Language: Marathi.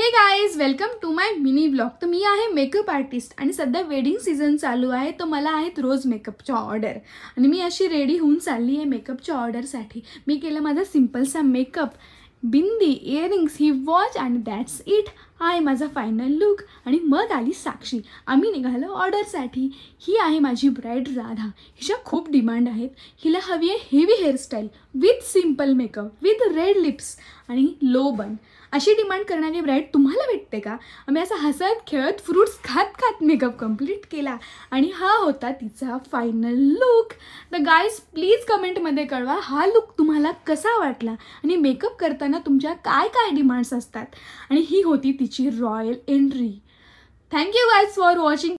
हे guys welcome to my mini blog तर मी आहे मेकअप आर्टिस्ट आणि सध्या वेडिंग सीझन चालू आहे तर मला आहेत रोज मेकअपच्या ऑर्डर आणि मी अशी रेडी होऊन चालली आहे मेकअपच्या ऑर्डरसाठी मी केलं माझा सिम्पलसा मेकअप बिंदी इयरिंग्स ही watch and that's it hi माझा फायनल लुक आणि मग आली साक्षी आम्ही निघालो ऑर्डरसाठी ही आहे माझी ब्राईड राधा हिच्या खूप डिमांड आहेत हिला हवी आहे heavy hairstyle with simple makeup with red lips आणि लो बन अशी डिमांड करणारी ब्राईड तुम्हाला भेटते का आम्ही असं हसत खेळत फ्रूट्स खात खात मेकअप कम्प्लीट केला आणि हा होता तिचा final look the guys please कमेंटमध्ये कळवा हा लुक तुम्हाला कसा वाटला आणि मेकअप करताना तुमच्या काय काय डिमांड्स असतात आणि ही होती royal entry. Thank you guys for watching.